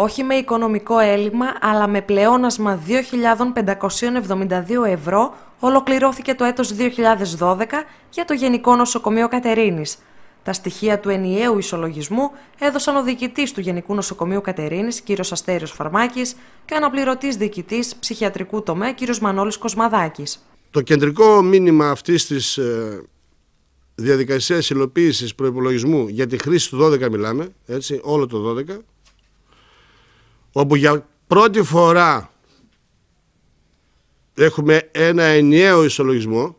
όχι με οικονομικό έλλειμμα, αλλά με πλεόνασμα 2.572 ευρώ, ολοκληρώθηκε το έτος 2012 για το Γενικό Νοσοκομείο Κατερίνης. Τα στοιχεία του ενιαίου ισολογισμού έδωσαν ο διοικητής του Γενικού Νοσοκομείου Κατερίνης, κ. Αστέριος Φαρμάκης, και ο αναπληρωτής διοικητής ψυχιατρικού τομέα, κ. Μανώλης Κοσμαδάκης. Το κεντρικό μήνυμα αυτής της ε, διαδικασίας υλοποίησης προπολογισμού για τη χρήση του 12 μιλάμε, έτσι, όλο το 12, όπου για πρώτη φορά έχουμε ένα ενιαίο ισολογισμό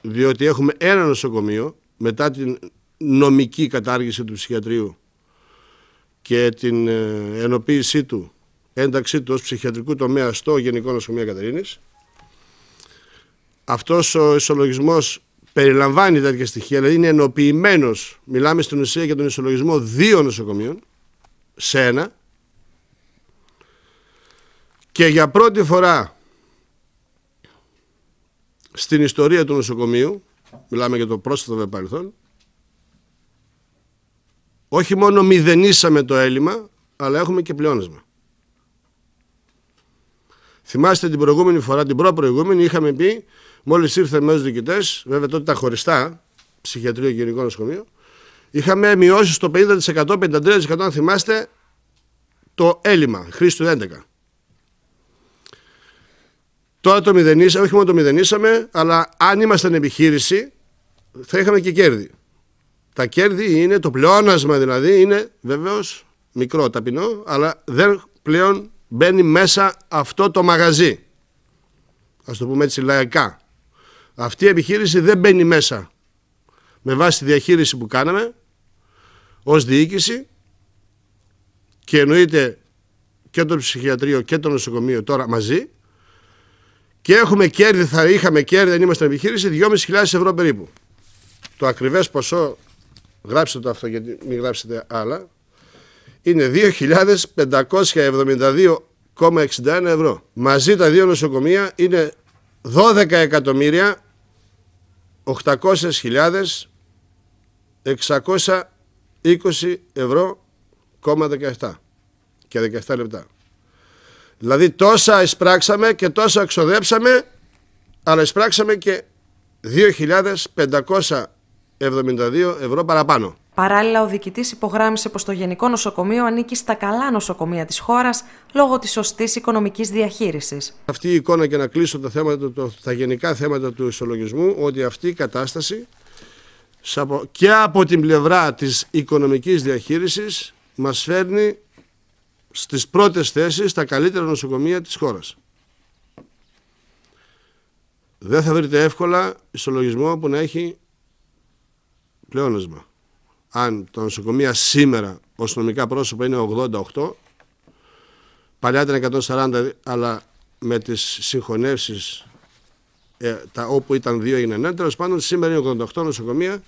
διότι έχουμε ένα νοσοκομείο μετά την νομική κατάργηση του ψυχιατρίου και την ε, ενοποίησή του, ένταξή του ως ψυχιατρικού τομέα στο Γενικό Νοσοκομείο Κατερίνης. Αυτός ο ισολογισμός περιλαμβάνει τέτοια στοιχεία, δηλαδή είναι ενοποιημένος. Μιλάμε στην ουσία για τον ισολογισμό δύο νοσοκομείων σε ένα και για πρώτη φορά στην ιστορία του νοσοκομείου, μιλάμε για το πρόσθετο παρελθόν, όχι μόνο μηδενίσαμε το έλλειμμα, αλλά έχουμε και πλεόνασμα. Θυμάστε την προηγούμενη φορά, την προ-προηγούμενη, είχαμε πει, μόλις ήρθαν μέσα διοικητές, βέβαια τότε τα χωριστά, ψυχιατρίο και γενικό νοσοκομείο, είχαμε μειώσεις στο 50%, 53% αν θυμάστε, το έλλειμμα, χρήση του 11. Τώρα το μηδενίσαμε, όχι μόνο το μηδενίσαμε, αλλά αν ήμασταν επιχείρηση θα είχαμε και κέρδη. Τα κέρδη είναι, το πλεόνασμα δηλαδή είναι βεβαίως μικρό ταπεινό, αλλά δεν πλέον μπαίνει μέσα αυτό το μαγαζί. Ας το πούμε έτσι λαϊκά. Αυτή η επιχείρηση δεν μπαίνει μέσα. Με βάση τη διαχείριση που κάναμε ως διοίκηση και εννοείται και το ψυχιατρίο και το νοσοκομείο τώρα μαζί και έχουμε κέρδη, θα είχαμε κέρδη αν ήμασταν επιχείρηση, 2.500 ευρώ περίπου. Το ακριβές ποσό, γράψτε το αυτό γιατί μην γράψετε άλλα, είναι 2.572,61 ευρώ. Μαζί τα δύο νοσοκομεία είναι 12 εκατομμύρια 800.620 ευρώ, 17 και 17 λεπτά. Δηλαδή τόσα εισπράξαμε και τόσα εξοδέψαμε, αλλά εισπράξαμε και 2.572 ευρώ παραπάνω. Παράλληλα, ο διοικητής υπογράμμισε πως το Γενικό Νοσοκομείο ανήκει στα καλά νοσοκομεία της χώρας λόγω της σωστής οικονομικής διαχείρισης. Αυτή η εικόνα και να κλείσω τα, θέματα, τα γενικά θέματα του ισολογισμού, ότι αυτή η κατάσταση και από την πλευρά της οικονομικής διαχείρισης μας φέρνει στις πρώτες θέσεις στα καλύτερα νοσοκομεία της χώρας. Δεν θα βρείτε εύκολα ισολογισμό που να έχει πλεόνασμα. Αν τα νοσοκομεία σήμερα ω νομικά πρόσωπα είναι 88, παλιά ήταν 140 αλλά με τις συγχωνεύσεις ε, τα όπου ήταν δύο έγιναν ένα, τέλος πάντων σήμερα είναι 88 νοσοκομεία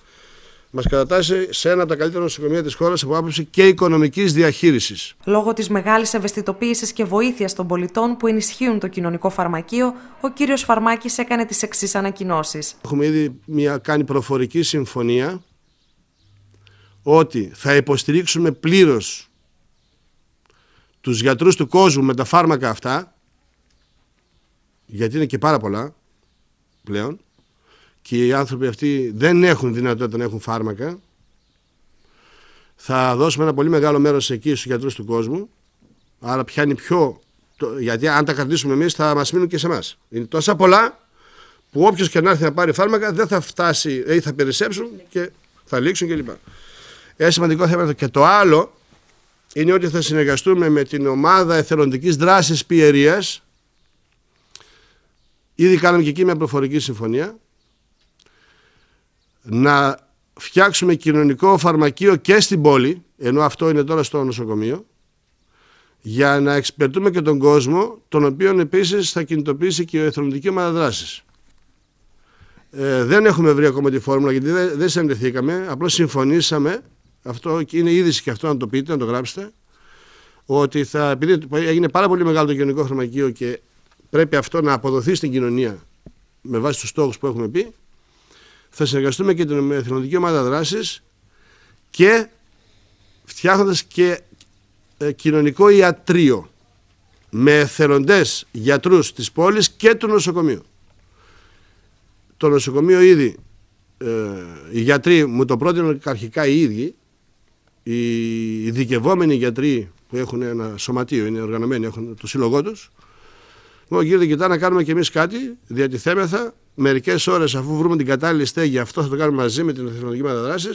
μα κατατάσσει σε ένα από τα καλύτερα νοσοκομεία της χώρας από άποψη και οικονομικής διαχείρισης. Λόγω της μεγάλης ευαισθητοποίησης και βοήθειας των πολιτών που ενισχύουν το κοινωνικό φαρμακείο, ο κύριος Φαρμάκης έκανε τις εξής ανακοινώσεις. Έχουμε ήδη μια, κάνει προφορική συμφωνία ότι θα υποστηρίξουμε πλήρως τους γιατρούς του κόσμου με τα φάρμακα αυτά, γιατί είναι και πάρα πολλά πλέον, και οι άνθρωποι αυτοί δεν έχουν δυνατότητα να έχουν φάρμακα, θα δώσουμε ένα πολύ μεγάλο μέρος εκεί στους γιατρούς του κόσμου, άρα πιάνει πιο... γιατί αν τα κρατήσουμε εμείς θα μας μείνουν και σε εμάς. Είναι τόσα πολλά που όποιος και να έρθει να πάρει φάρμακα δεν θα φτάσει ε, ή θα περισσέψουν και θα λήξουν κλπ. Ένα ε, σημαντικό θέμα και το άλλο είναι ότι θα συνεργαστούμε με την ομάδα εθελοντικής δράσης πιερίας ήδη κάναμε και εκεί μια προφορική συμφωνία να φτιάξουμε κοινωνικό φαρμακείο και στην πόλη, ενώ αυτό είναι τώρα στο νοσοκομείο, για να εξυπηρετούμε και τον κόσμο, τον οποίο επίσης θα κινητοποιήσει και η εθνική ομάδα δράσης. Ε, δεν έχουμε βρει ακόμα τη φόρμουλα γιατί δεν, δεν συνδεθήκαμε, απλώς συμφωνήσαμε, αυτό είναι είδηση και αυτό να το πείτε, να το γράψετε, ότι θα, επειδή έγινε πάρα πολύ μεγάλο το κοινωνικό φαρμακείο και πρέπει αυτό να αποδοθεί στην κοινωνία με βάση τους στόχους που έχουμε πει, θα συνεργαστούμε και την Εθελοντική Ομάδα δράσης και φτιάχνοντας και ε, κοινωνικό ιατρείο με εθελοντές γιατρούς της πόλης και του νοσοκομείου. Το νοσοκομείο ήδη, ε, οι γιατροί μου το πρότειναν αρχικά οι ίδιοι, οι ειδικευόμενοι γιατροί που έχουν ένα σωματείο, είναι οργανωμένοι, έχουν το σύλλογό τους. Λοιπόν, κύριε Δικητά, να κάνουμε κι εμείς κάτι. θέμεθα, μερικές ώρες αφού βρούμε την κατάλληλη στέγη, αυτό θα το κάνουμε μαζί με την εθνική μεταδράση,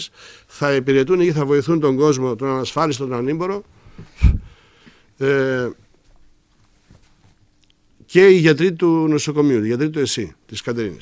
θα υπηρετούν ή θα βοηθούν τον κόσμο, τον ανασφάλιστο, τον ανήμπορο. Ε, και οι γιατροί του νοσοκομείου, οι γιατροί του ΕΣΥ, της Κατερίνης.